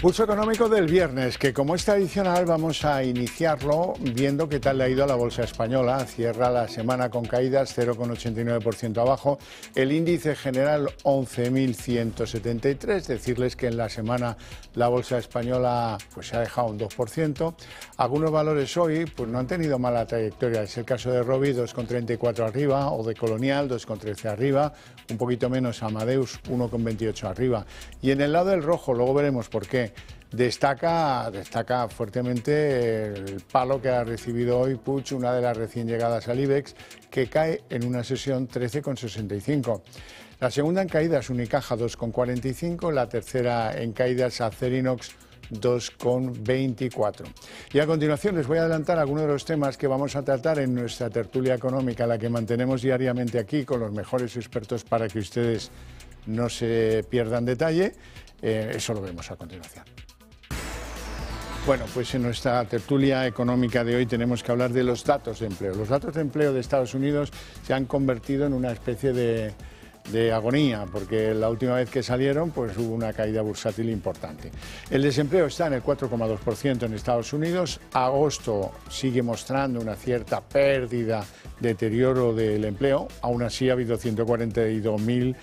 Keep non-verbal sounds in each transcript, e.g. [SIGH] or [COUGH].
Pulso económico del viernes, que como es tradicional vamos a iniciarlo viendo qué tal le ha ido a la bolsa española. Cierra la semana con caídas 0,89% abajo. El índice general 11.173. Decirles que en la semana la bolsa española pues, se ha dejado un 2%. Algunos valores hoy pues, no han tenido mala trayectoria. Es el caso de Robi 2,34 arriba o de Colonial 2,13 arriba. Un poquito menos Amadeus 1,28 arriba. Y en el lado del rojo, luego veremos por qué destaca, destaca fuertemente el palo que ha recibido hoy Puch, una de las recién llegadas al IBEX, que cae en una sesión 13,65. La segunda en caídas Unicaja 2,45, la tercera en caídas Acerinox 2,24. Y a continuación les voy a adelantar algunos de los temas que vamos a tratar en nuestra tertulia económica, la que mantenemos diariamente aquí con los mejores expertos para que ustedes no se pierdan detalle eh, eso lo vemos a continuación. Bueno, pues en nuestra tertulia económica de hoy tenemos que hablar de los datos de empleo. Los datos de empleo de Estados Unidos se han convertido en una especie de, agonía, porque la última vez que salieron pues hubo una caída bursátil importante. El desempleo está en el 4,2% en Estados Unidos. Agosto sigue mostrando una cierta pérdida, deterioro del empleo. Aún así ha habido 142.000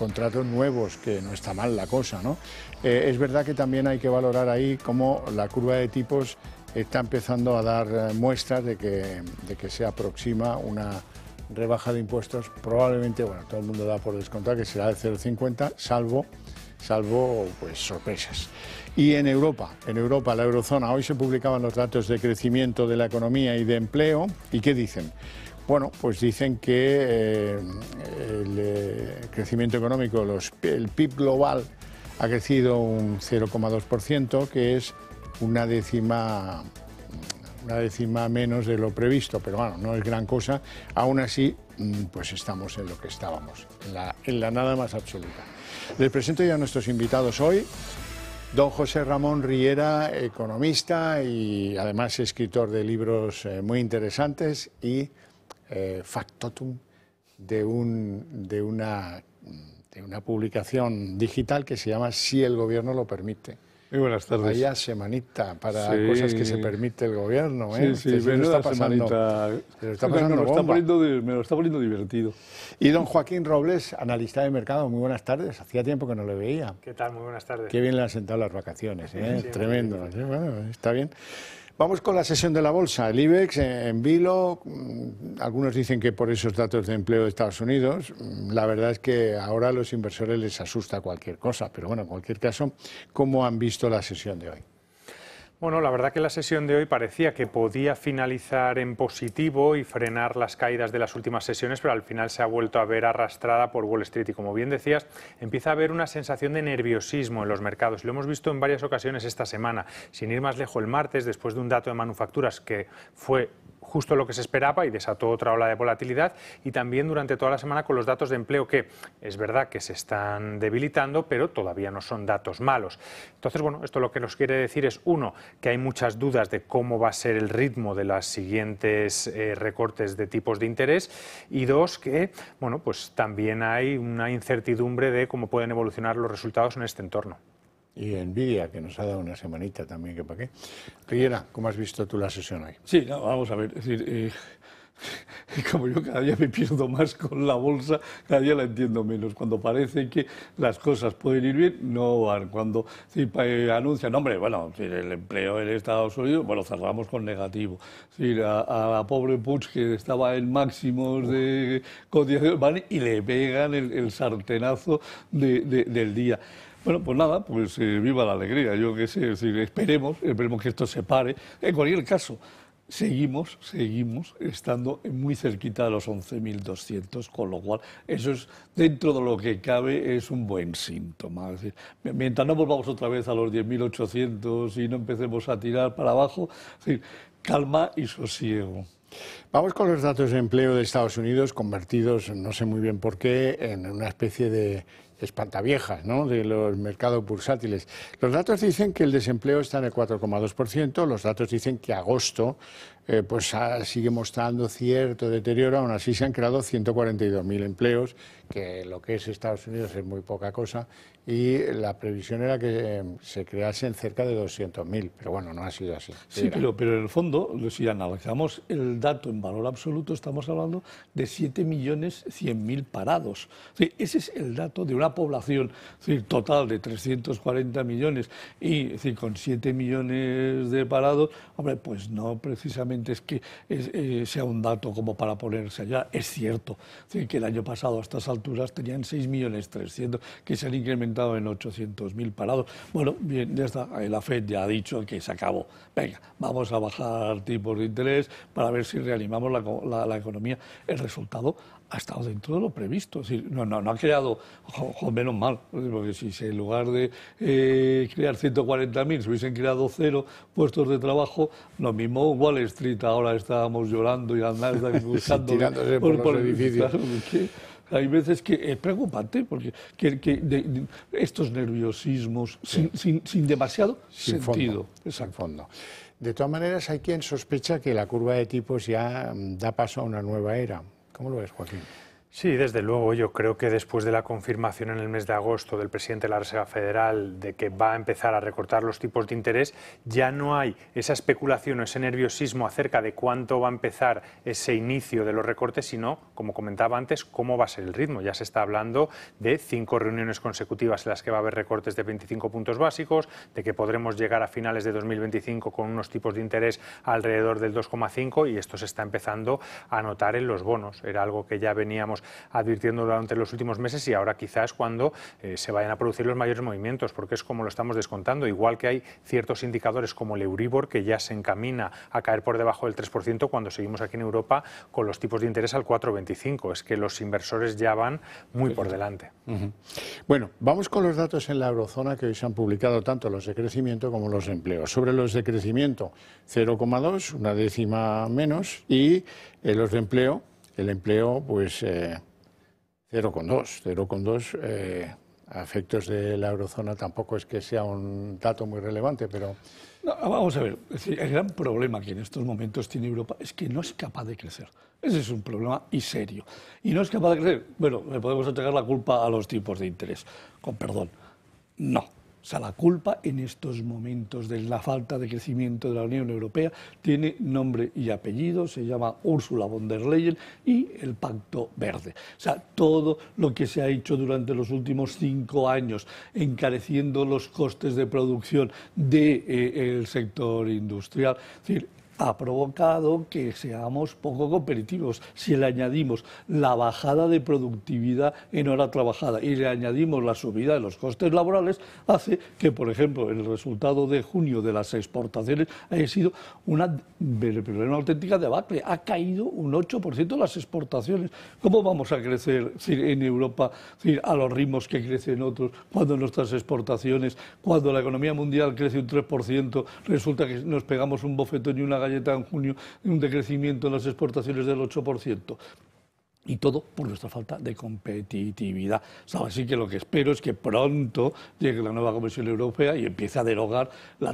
contratos nuevos, que no está mal la cosa, ¿no? Eh, es verdad que también hay que valorar ahí cómo la curva de tipos está empezando a dar eh, muestras de que, se aproxima una rebaja de impuestos, probablemente, bueno, todo el mundo da por descontar que será de 0,50, salvo, salvo pues, sorpresas. Y en Europa, en Europa, la eurozona, hoy se publicaban los datos de crecimiento de la economía y de empleo, ¿y qué dicen? Bueno, pues dicen que eh, el eh, crecimiento económico, el PIB global ha crecido un 0,2%, que es una décima una décima menos de lo previsto, pero bueno, no es gran cosa. Aún así, mm, pues estamos en lo que estábamos, en la, en la nada más absoluta. Les presento ya a nuestros invitados hoy. Don José Ramón Riera, economista y además escritor de libros eh, muy interesantes, y eh, factotum de, un, de, una, de una publicación digital que se llama Si el gobierno lo permite. Muy buenas tardes. Vaya semanita para cosas que se permite el gobierno. ¿eh? Sí, sí, está pasando, me, lo está poniendo, divertido. Y don Joaquín Robles, analista de mercado, muy buenas tardes. Hacía tiempo que no le veía. ¿Qué tal? Muy buenas tardes. Qué bien le han sentado las vacaciones. ¿eh? Tremendo. Bueno, está bien. Vamos con la sesión de la bolsa. El IBEX en vilo, mm, algunos dicen que por esos datos de empleo de Estados Unidos, mm, la verdad es que ahora a los inversores les asusta cualquier cosa, pero bueno, en cualquier caso, ¿cómo han visto la sesión de hoy? Bueno, la verdad que la sesión de hoy parecía que podía finalizar en positivo y frenar las caídas de las últimas sesiones, pero al final se ha vuelto a ver arrastrada por Wall Street y como bien decías, empieza a haber una sensación de nerviosismo en los mercados. Lo hemos visto en varias ocasiones esta semana. Sin ir más lejos, el martes, después de un dato de manufacturas que fue justo lo que se esperaba y desató otra ola de volatilidad y también durante toda la semana con los datos de empleo que es verdad que se están debilitando, pero todavía no son datos malos. Entonces, bueno, esto lo que nos quiere decir es, uno, que hay muchas dudas de cómo va a ser el ritmo de los siguientes eh, recortes de tipos de interés y dos, que, bueno, pues también hay una incertidumbre de cómo pueden evolucionar los resultados en este entorno y envidia que nos ha dado una semanita también, que para qué. Riera, ¿cómo has visto tú la sesión hoy? Sí, vamos a ver, es decir, eh, [LAUGHS] como yo cada día me pierdo más con la bolsa, cada día la entiendo menos. Cuando parece que las cosas pueden ir bien, no van. Cuando si, eh, anuncian, hombre, bueno, el empleo en Estados Unidos, bueno, cerramos con negativo. ...es a, a, la pobre Putsch que estaba en máximos de cotización, y le pegan el, sartenazo del día. Bueno, pues nada, pues eh, viva la alegría, yo qué sé, decir, esperemos, esperemos que esto se pare. En cualquier caso, seguimos, seguimos estando muy cerquita de los 11.200, con lo cual eso es, dentro de lo que cabe, es un buen síntoma. mientras no volvamos otra vez a los 10.800 y no empecemos a tirar para abajo, decir, calma y sosiego. Vamos con los datos de empleo de Estados Unidos convertidos, no sé muy bien por qué, en una especie de espantaviejas ¿no? de los mercados bursátiles. Los datos dicen que el desempleo está en el 4,2%, los datos dicen que agosto eh, pues ah, sigue mostrando cierto deterioro, aún así se han creado 142.000 empleos, que lo que es Estados Unidos es muy poca cosa, y la previsión era que eh, se creasen cerca de 200.000, pero bueno, no ha sido así. Sí, pero, en el fondo, si analizamos el dato en valor absoluto, estamos hablando de 7.100.000 parados. ese es el dato de una población total de 340 millones y con 7 millones de parados, hombre, pues no precisamente es que eh, sea un dato como para ponerse allá. Es cierto que el año pasado a estas alturas tenían 6.300.000, que se han incrementado en 800.000 parados. Bueno, bien, ya está. La FED ya ha dicho que se acabó. Venga, vamos a bajar tipos de interés para ver si reanimamos la economía. El resultado ha estado dentro de lo previsto. no, no, no ha creado, menos mal, porque si en lugar de eh, crear 140.000 se hubiesen creado cero puestos de trabajo, lo mismo Wall Street ahora estábamos llorando y andando [LAUGHS] buscando. por, los edificios. hay veces que es preocupante, porque estos nerviosismos sin, demasiado sentido. Es al fondo. De todas maneras, hay quien sospecha que la curva de tipos ya da paso a una nueva era, ¿Cómo lo ves, Joaquín? Sí, desde luego, yo creo que después de la confirmación en el mes de agosto del presidente de la Reserva Federal de que va a empezar a recortar los tipos de interés, ya no hay esa especulación o ese nerviosismo acerca de cuánto va a empezar ese inicio de los recortes, sino, como comentaba antes, cómo va a ser el ritmo. Ya se está hablando de cinco reuniones consecutivas en las que va a haber recortes de 25 puntos básicos, de que podremos llegar a finales de 2025 con unos tipos de interés alrededor del 2,5 y esto se está empezando a notar en los bonos. Era algo que ya veníamos advirtiendo durante los últimos meses y ahora quizás cuando eh, se vayan a producir los mayores movimientos, porque es como lo estamos descontando, igual que hay ciertos indicadores como el Euribor que ya se encamina a caer por debajo del 3% cuando seguimos aquí en Europa con los tipos de interés al 4,25. Es que los inversores ya van muy por delante. Bueno, vamos con los datos en la eurozona que hoy se han publicado tanto los de crecimiento como los de empleo. Sobre los de crecimiento, 0,2, una décima menos, y eh, los de empleo, el empleo, pues 0,2. Eh, 0,2 eh, a efectos de la eurozona tampoco es que sea un dato muy relevante, pero... vamos a ver, el gran problema que en estos momentos tiene Europa es que no es capaz de crecer. Ese es un problema y serio. Y no es capaz de crecer. Bueno, le podemos entregar la culpa a los tipos de interés, con perdón. No, o sea, la culpa en estos momentos de la falta de crecimiento de la Unión Europea tiene nombre y apellido, se llama Ursula von der Leyen y el Pacto Verde. O sea, todo lo que se ha hecho durante los últimos cinco años, encareciendo los costes de producción del de, eh, sector industrial, ha provocado que seamos poco competitivos. Si le añadimos la bajada de productividad en hora trabajada y le añadimos la subida de los costes laborales, hace que, por ejemplo, el resultado de junio de las exportaciones haya sido una, auténtica debacle. Ha caído un 8% las exportaciones. ¿Cómo vamos a crecer en Europa a los ritmos que crecen otros cuando nuestras exportaciones, cuando la economía mundial crece un 3%, resulta que nos pegamos un bofetón y una gallina en junio, un decrecimiento en las exportaciones del 8% y todo por nuestra falta de competitividad. Así que lo que espero es que pronto llegue la nueva Comisión Europea y empiece a derogar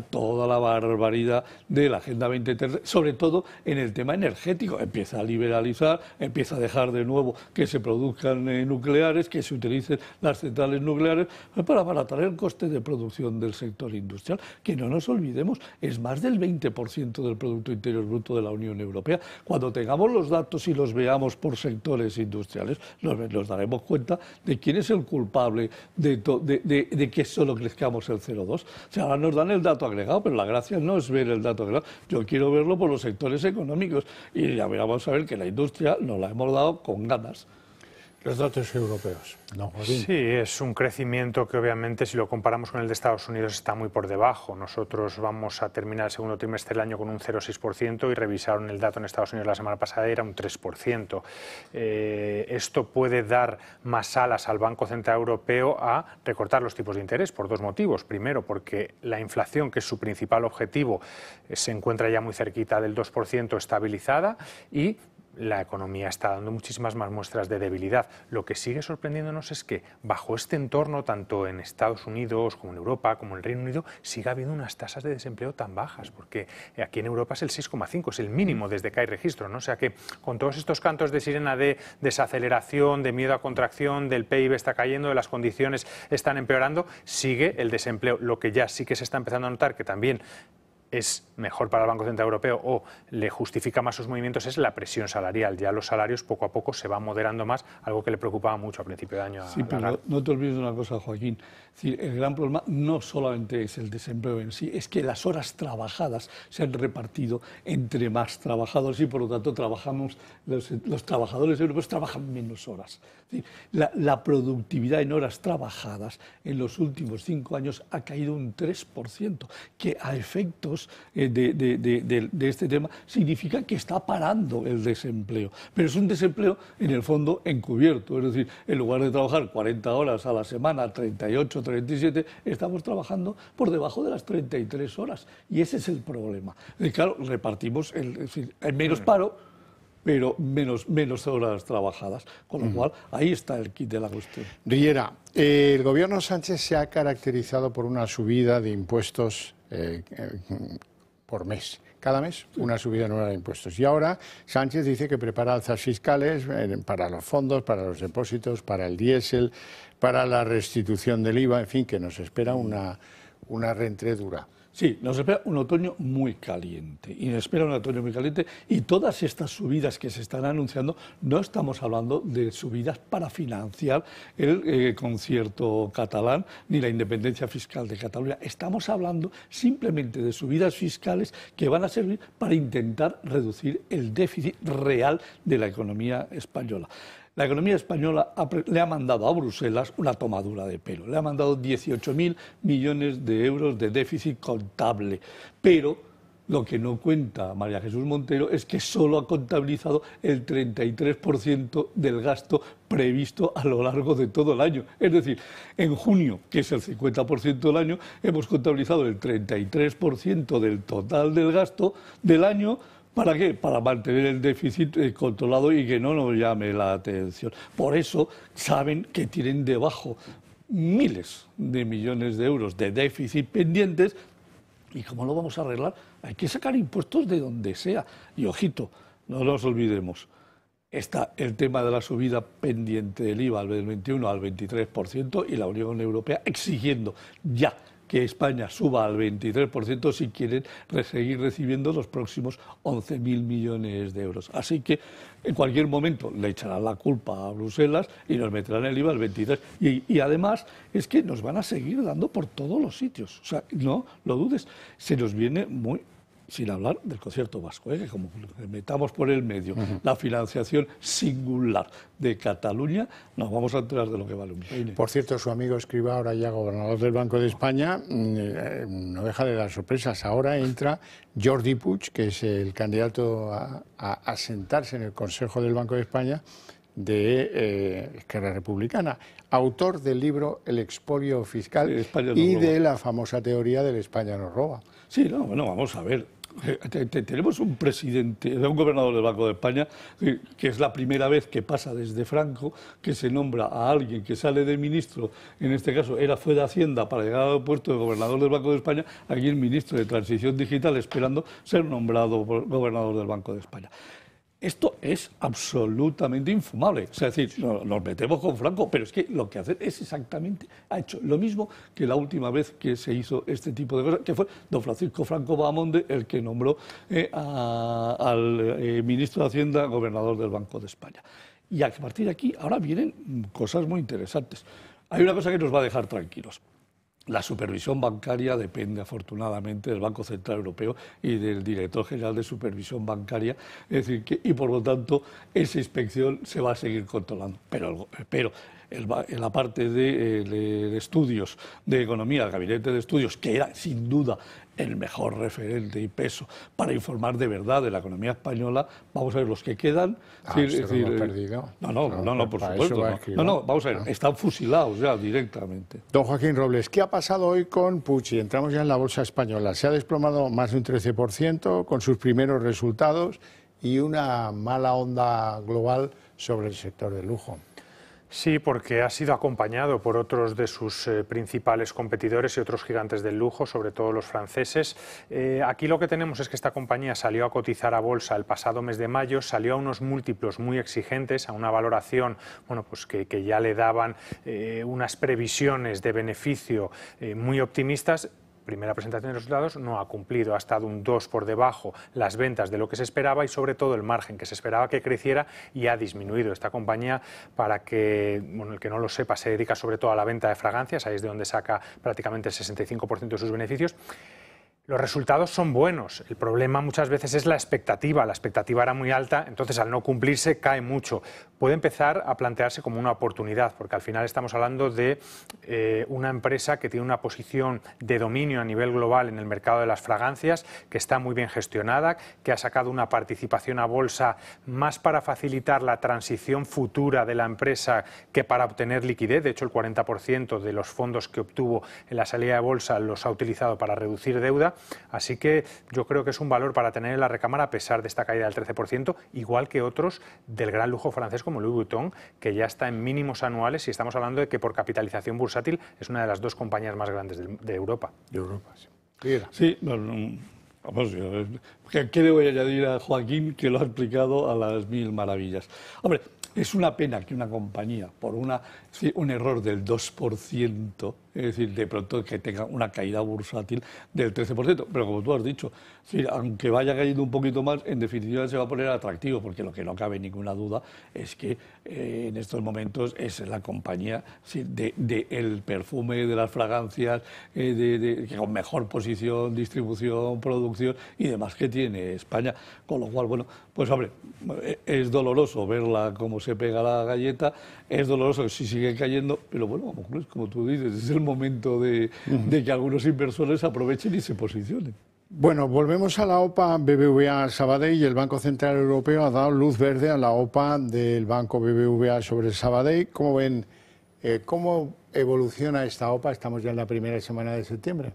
toda la barbaridad de la Agenda 2030, sobre todo en el tema energético. Empieza a liberalizar, empieza a dejar de nuevo que se produzcan eh, nucleares, que se utilicen las centrales nucleares eh, para abaratar el coste de producción del sector industrial, que no nos olvidemos, es más del 20% del Producto Interior Bruto de la Unión Europea. Cuando tengamos los datos y los veamos por sectores, industriales, nos, daremos cuenta de quién es el culpable de, que solo crezcamos el 0,2. O sea, ahora nos dan el dato agregado, pero la gracia no es ver el dato agregado. Yo quiero verlo por los sectores económicos y ya vamos a ver que la industria nos la hemos dado con ganas los datos europeos. sí, es un crecimiento que obviamente si lo comparamos con el de Estados Unidos está muy por debajo. Nosotros vamos a terminar el segundo trimestre del año con un 0,6% y revisaron el dato en Estados Unidos la semana pasada y era un 3%. Eh, esto puede dar más alas al Banco Central Europeo a recortar los tipos de interés por dos motivos. Primero, porque la inflación, que es su principal objetivo, se encuentra ya muy cerquita del 2% estabilizada y la economía está dando muchísimas más muestras de debilidad. Lo que sigue sorprendiéndonos es que bajo este entorno, tanto en Estados Unidos como en Europa, como en el Reino Unido, siga habiendo unas tasas de desempleo tan bajas, porque aquí en Europa es el 6,5, es el mínimo mm. desde que hay registro, ¿no? O sea que con todos estos cantos de sirena de desaceleración, de miedo a contracción, del PIB está cayendo, de las condiciones están empeorando, sigue el desempleo, lo que ya sí que se está empezando a notar que también es mejor para el Banco Central Europeo o le justifica más sus movimientos es la presión salarial. Ya los salarios poco a poco se van moderando más, algo que le preocupaba mucho a principio de año. A, sí, pero no te olvides de una cosa, Joaquín. el gran problema no solamente es el desempleo en sí, es que las horas trabajadas se han repartido entre más trabajadores y por lo tanto trabajamos los, trabajadores europeos trabajan menos horas. la, la productividad en horas trabajadas en los últimos cinco años ha caído un 3%, que a efectos eh, de, este tema, significa que está parando el desempleo. Pero es un desempleo, en el fondo, encubierto. Es decir, en lugar de trabajar 40 horas a la semana, 38, 37, estamos trabajando por debajo de las 33 horas. Y ese es el problema. Eh, claro, repartimos, el, menos paro pero menos, menos horas trabajadas. Con lo cual, ahí está el kit de la cuestión. Riera, el gobierno Sánchez se ha caracterizado por una subida de impuestos eh, por mes cada mes una subida nueva de impuestos. Y ahora Sánchez dice que prepara alzas fiscales eh, para los fondos, para los depósitos, para el diésel, para la restitución del IVA, en fin, que nos espera mm. una, una reentredura. Sí, nos espera un otoño muy caliente y nos espera un otoño muy caliente y todas estas subidas que se están anunciando no estamos hablando de subidas para financiar el eh, concierto catalán ni la independencia fiscal de Cataluña. Estamos hablando simplemente de subidas fiscales que van a servir para intentar reducir el déficit real de la economía española la economía española le ha mandado a Bruselas una tomadura de pelo. Le ha mandado 18.000 millones de euros de déficit contable. Pero lo que no cuenta María Jesús Montero es que solo ha contabilizado el 33% del gasto previsto a lo largo de todo el año. Es decir, en junio, que es el 50% del año, hemos contabilizado el 33% del total del gasto del año ¿Para qué? Para mantener el déficit eh, controlado y que no nos llame la atención. Por eso saben que tienen debajo miles de millones de euros de déficit pendientes y cómo lo vamos a arreglar, hay que sacar impuestos de donde sea. Y ojito, no nos olvidemos, está el tema de la subida pendiente del IVA del 21 al 23% y la Unión Europea exigiendo ya que España suba al 23% si quieren seguir recibiendo los próximos 11.000 millones de euros. Así que en cualquier momento le echarán la culpa a Bruselas y nos meterán el IVA al 23%. Y, y, además es que nos van a seguir dando por todos los sitios. O sea, no lo dudes, se nos viene muy sin hablar del concierto vasco, ¿eh? que como metamos por el medio la financiación singular de Cataluña, nos vamos a enterar de lo que vale un peine. Por cierto, su amigo Escriba, ahora ya gobernador del Banco de España, mm, eh, no deja de dar sorpresas. Ahora entra Jordi Puig, que es el candidato a, a, sentarse en el Consejo del Banco de España de eh, Esquerra Republicana, autor del libro El expolio fiscal y de la famosa teoría del España no roba. Sí, no, bueno, vamos a ver. Eh, tenemos un presidente, un gobernador del Banco de España, que, es la primera vez que pasa desde Franco, que se nombra a alguien que sale de ministro, en este caso era fue de Hacienda para llegar al puesto de gobernador del Banco de España, aquí el ministro de Transición Digital esperando ser nombrado gobernador del Banco de España. Esto es absolutamente infumable. es decir, nos metemos con Franco, pero es que lo que hace es exactamente, ha hecho lo mismo que la última vez que se hizo este tipo de cosas, que fue don Francisco Franco Bahamonde el que nombró eh, al eh, ministro de Hacienda gobernador del Banco de España. Y a partir de aquí ahora vienen cosas muy interesantes. Hay una cosa que nos va a dejar tranquilos. La supervisión bancaria depende, afortunadamente, del Banco Central Europeo y del Director General de Supervisión Bancaria, y por lo tanto esa inspección se va a seguir controlando. Pero, en la parte eh, de, estudios de economía, el gabinete de estudios, que era sin duda el mejor referente y peso para informar de verdad de la economía española, vamos a ver los que quedan. Ah, eh, decir, No, no, no, por supuesto. No. no. no, vamos a ver, ah. están fusilados ya directamente. Don Joaquín Robles, ¿qué ha pasado hoy con Pucci? Entramos ya en la bolsa española. Se ha desplomado más de un 13% con sus primeros resultados y una mala onda global sobre el sector de lujo. Sí, porque ha sido acompañado por otros de sus eh, principales competidores y otros gigantes del lujo, sobre todo los franceses. Eh, aquí lo que tenemos es que esta compañía salió a cotizar a bolsa el pasado mes de mayo, salió a unos múltiplos muy exigentes, a una valoración bueno, pues que, ya le daban eh, unas previsiones de beneficio muy optimistas primera presentación de resultados no ha cumplido, ha estado un 2 por debajo las ventas de lo que se esperaba y sobre todo el margen que se esperaba que creciera y ha disminuido. Esta compañía, para que, bueno, el que no lo sepa, se dedica sobre todo a la venta de fragancias, ahí es de donde saca prácticamente el 65% de sus beneficios los resultados son buenos. El problema muchas veces es la expectativa. La expectativa era muy alta, entonces al no cumplirse cae mucho. Puede empezar a plantearse como una oportunidad, porque al final estamos hablando de eh, una empresa que tiene una posición de dominio a nivel global en el mercado de las fragancias, que está muy bien gestionada, que ha sacado una participación a bolsa más para facilitar la transición futura de la empresa que para obtener liquidez. De hecho, el 40% de los fondos que obtuvo en la salida de bolsa los ha utilizado para reducir deuda Así que yo creo que es un valor para tener en la recámara a pesar de esta caída del 13%, igual que otros del gran lujo francés como Louis Vuitton, que ya está en mínimos anuales y estamos hablando de que por capitalización bursátil es una de las dos compañías más grandes de, Europa. sí. Mm, eh, ¿qué le voy a añadir a Joaquín que lo ha explicado a las mil maravillas? Es una pena que una compañía, por una, un error del 2%, es decir, de pronto que tenga una caída bursátil del 13%, pero como tú has dicho, aunque vaya cayendo un poquito más, en definitiva se va a poner atractivo, porque lo que no cabe ninguna duda es que eh, en estos momentos es la compañía del el perfume, de las fragancias, eh, de, con mejor posición, distribución, producción y demás que tiene España. Con lo cual, bueno, pues hombre, eh, es doloroso verla cómo se pega la galleta, es doloroso si sigue cayendo, pero bueno, como tú dices, es el momento de, que algunos inversores aprovechen y se posicionen. Bueno, volvemos a la OPA BBVA Sabadell y el Banco Central Europeo ha dado luz verde a la OPA del Banco BBVA sobre el Sabadell. ¿Cómo ven, eh, cómo evoluciona esta OPA? Estamos ya en la primera semana de septiembre.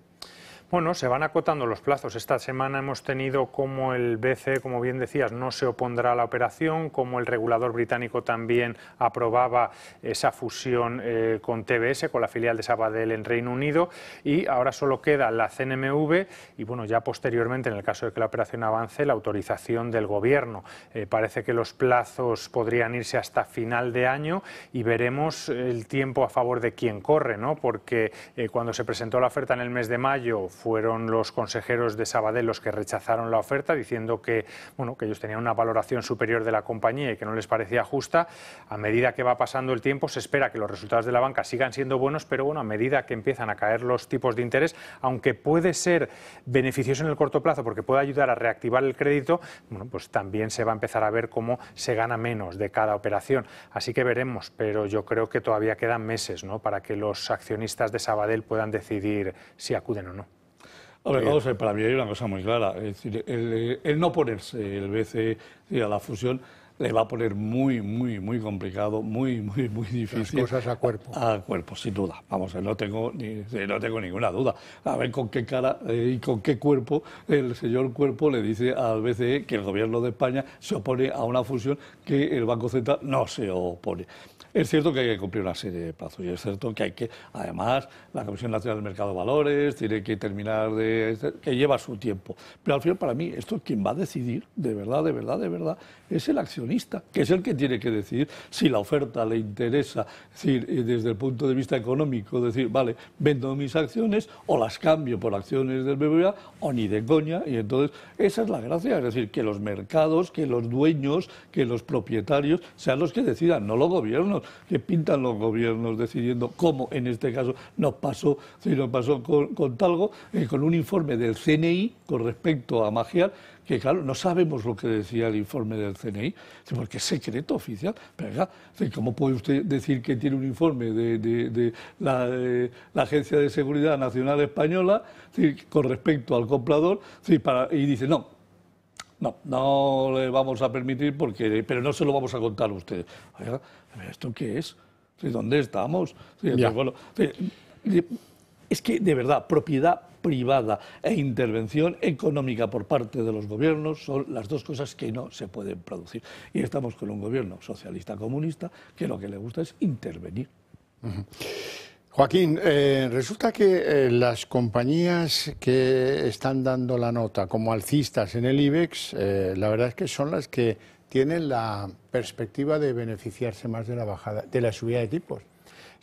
Bueno, se van acotando los plazos. Esta semana hemos tenido como el BCE, como bien decías, no se opondrá a la operación, como el regulador británico también aprobaba esa fusión eh, con TBS, con la filial de Sabadell en Reino Unido, y ahora solo queda la CNMV y, bueno, ya posteriormente, en el caso de que la operación avance, la autorización del Gobierno. Eh, parece que los plazos podrían irse hasta final de año y veremos el tiempo a favor de quién corre, ¿no? Porque eh, cuando se presentó la oferta en el mes de mayo, fueron los consejeros de Sabadell los que rechazaron la oferta, diciendo que, que ellos tenían una valoración superior de la compañía y que no les parecía justa. A medida que va pasando el tiempo, se espera que los resultados de la banca sigan siendo buenos, pero bueno, a medida que empiezan a caer los tipos de interés, aunque puede ser beneficioso en el corto plazo porque puede ayudar a reactivar el crédito, bueno, pues también se va a empezar a ver cómo se gana menos de cada operación. Así que veremos, pero yo creo que todavía quedan meses para que los accionistas de Sabadell puedan decidir si acuden o no. Hombre, vamos a ver, para mí hay una cosa muy clara, es decir, el eh, no ponerse el BCE a la fusión le va a poner muy, muy, muy complicado, muy, muy, muy difícil. cosas a cuerpo. A cuerpo, sin duda. Vamos, no tengo, ni, no tengo ninguna duda. A ver con qué cara eh, y con qué cuerpo el señor Cuerpo le dice al BCE que el gobierno de España se opone a una fusión que el Banco Central no se opone. Es cierto que hay que cumplir una serie de plazos y es cierto que hay que, además, la Comisión Nacional del Mercado de Valores tiene que terminar de... que lleva su tiempo. Pero al final, para mí, esto quien va a decidir, de verdad, de verdad, de verdad, es el accionista que es el que tiene que decidir si la oferta le interesa, eh, desde el punto de vista económico, decir, vale, vendo mis acciones o las cambio por acciones del BBVA o ni de coña, y entonces esa es la gracia, es decir, que los mercados, que los dueños, que los propietarios sean los que decidan, no los gobiernos, que pintan los gobiernos decidiendo cómo en este caso nos pasó, si nos pasó con, Talgo, eh, con un informe del CNI con respecto a Magiar, que claro, no sabemos lo que decía el informe del CNI, porque es secreto oficial, pero ¿cómo puede usted decir que tiene un informe de, la, Agencia de Seguridad Nacional Española con respecto al comprador y dice, no, no, no le vamos a permitir porque, pero no se lo vamos a contar a ustedes. ¿esto qué es? ¿Dónde estamos? es que de verdad, propiedad privada e intervención económica por parte de los gobiernos son las dos cosas que no se pueden producir. Y estamos con un gobierno socialista comunista que lo que le gusta es intervenir. Joaquín, eh, resulta que eh, las compañías que están dando la nota como alcistas en el IBEX, eh, la verdad es que son las que tienen la perspectiva de beneficiarse más de la bajada, de la subida de tipos.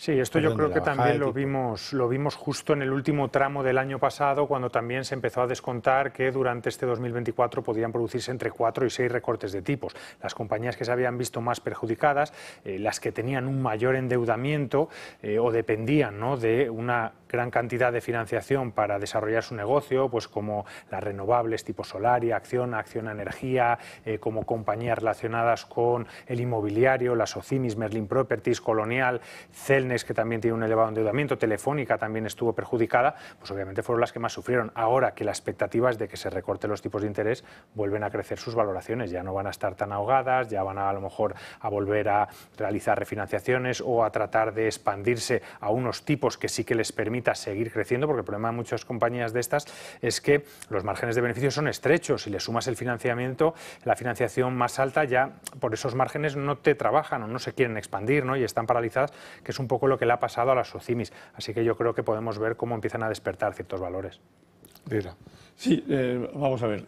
Sí, esto yo creo que también lo vimos, lo vimos justo en el último tramo del año pasado, cuando también se empezó a descontar que durante este 2024 podían producirse entre cuatro y seis recortes de tipos. Las compañías que se habían visto más perjudicadas, eh, las que tenían un mayor endeudamiento eh, o dependían ¿no? de una gran cantidad de financiación para desarrollar su negocio, pues como las renovables tipo Solaria, Acción, Acción Energía, eh, como compañías relacionadas con el inmobiliario, las Ocimis, Merlin Properties, Colonial, Celnes, que también tiene un elevado endeudamiento, Telefónica también estuvo perjudicada, pues obviamente fueron las que más sufrieron. Ahora que la expectativa es de que se recorten los tipos de interés, vuelven a crecer sus valoraciones, ya no van a estar tan ahogadas, ya van a, a lo mejor a volver a realizar refinanciaciones o a tratar de expandirse a unos tipos que sí que les permiten seguir creciendo, porque el problema de muchas compañías de estas es que los márgenes de beneficio son estrechos. Si le sumas el financiamiento, la financiación más alta ya por esos márgenes no te trabajan o no se quieren expandir ¿no? y están paralizadas, que es un poco lo que le ha pasado a las Ocimis, Así que yo creo que podemos ver cómo empiezan a despertar ciertos valores. Sí, eh, vamos a ver.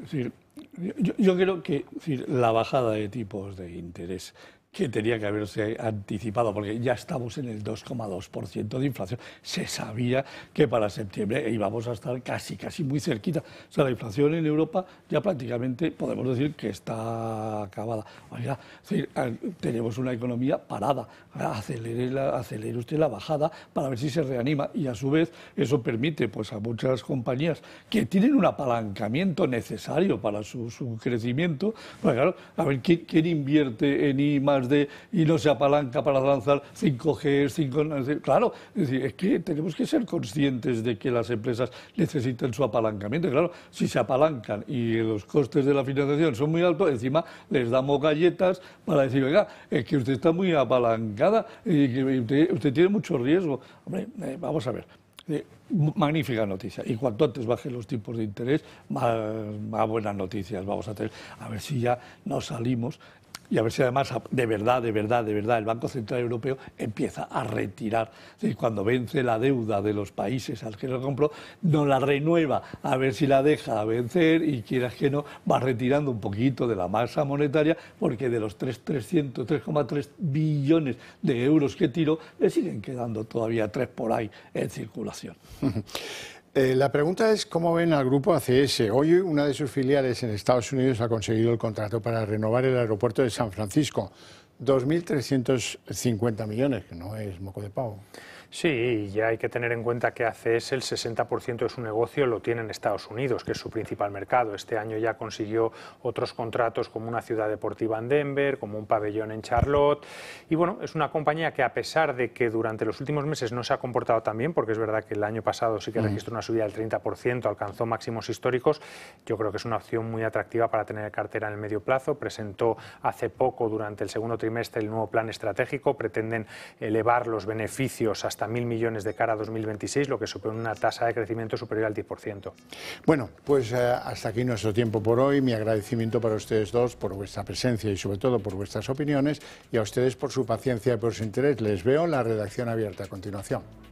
yo, creo que la bajada de tipos de interés que tenía que haberse anticipado, porque ya estamos en el 2,2% de inflación. Se sabía que para septiembre íbamos a estar casi, casi muy cerquita. O sea, la inflación en Europa ya prácticamente podemos decir que está acabada. Ah, tenemos una economía parada. Ah, acelere, la, usted la bajada para ver si se reanima y a su vez eso permite pues, a muchas compañías que tienen un apalancamiento necesario para su, crecimiento. Pues, claro, a ver, ¿quién, invierte en I y no se apalanca para lanzar 5G, 5... Claro, es, decir, es que tenemos que ser conscientes de que las empresas necesitan su apalancamiento. Claro, si se apalancan y los costes de la financiación son muy altos, encima les damos galletas para decir, venga, es que usted está muy apalancada y que usted, tiene mucho riesgo. Hombre, eh, vamos a ver. Eh, magnífica noticia. Y cuanto antes bajen los tipos de interés, más, más, buenas noticias vamos a tener. A ver si ya nos salimos y a ver si además de verdad, de verdad, de verdad el Banco Central Europeo empieza a retirar. Es decir, cuando vence la deuda de los países al que lo compró, no la renueva, a ver si la deja vencer y quieras que no, va retirando un poquito de la masa monetaria porque de los 3,3 billones de euros que tiró, le siguen quedando todavía tres por ahí en circulación. [LAUGHS] Eh, la pregunta es cómo ven al grupo ACS. Hoy una de sus filiales en Estados Unidos ha conseguido el contrato para renovar el aeropuerto de San Francisco. 2.350 millones, que no es moco de pavo. Sí, ya hay que tener en cuenta que ACS el 60% de su negocio lo tiene en Estados Unidos, que es su principal mercado. Este año ya consiguió otros contratos como una ciudad deportiva en Denver, como un pabellón en Charlotte. Y bueno, es una compañía que a pesar de que durante los últimos meses no se ha comportado tan bien, porque es verdad que el año pasado sí que mm. registró una subida del 30%, alcanzó máximos históricos, yo creo que es una opción muy atractiva para tener cartera en el medio plazo. Presentó hace poco, durante el segundo trimestre, el nuevo plan estratégico. Pretenden elevar los beneficios hasta mil millones de cara a 2026, lo que supone una tasa de crecimiento superior al 10%. Bueno, pues eh, hasta aquí nuestro tiempo por hoy. Mi agradecimiento para ustedes dos por vuestra presencia y sobre todo por vuestras opiniones y a ustedes por su paciencia y por su interés. Les veo en la redacción abierta a continuación.